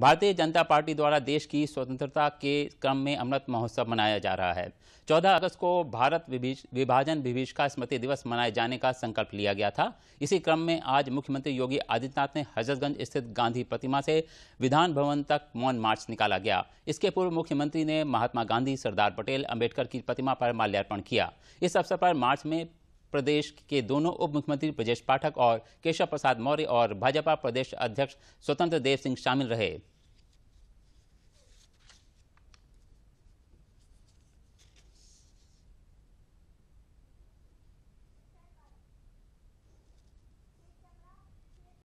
भारतीय जनता पार्टी द्वारा देश की स्वतंत्रता के क्रम में अमृत महोत्सव मनाया जा रहा है 14 अगस्त को भारत विभाजन विभिषका स्मृति दिवस मनाए जाने का संकल्प लिया गया था इसी क्रम में आज मुख्यमंत्री योगी आदित्यनाथ ने हजरतगंज स्थित गांधी प्रतिमा से विधान भवन तक मौन मार्च निकाला गया इसके पूर्व मुख्यमंत्री ने महात्मा गांधी सरदार पटेल अम्बेडकर की प्रतिमा पर माल्यार्पण किया इस अवसर पर मार्च में प्रदेश के दोनों उप मुख्यमंत्री ब्रजेश पाठक और केशव प्रसाद मौर्य और भाजपा प्रदेश अध्यक्ष स्वतंत्र देव सिंह शामिल रहे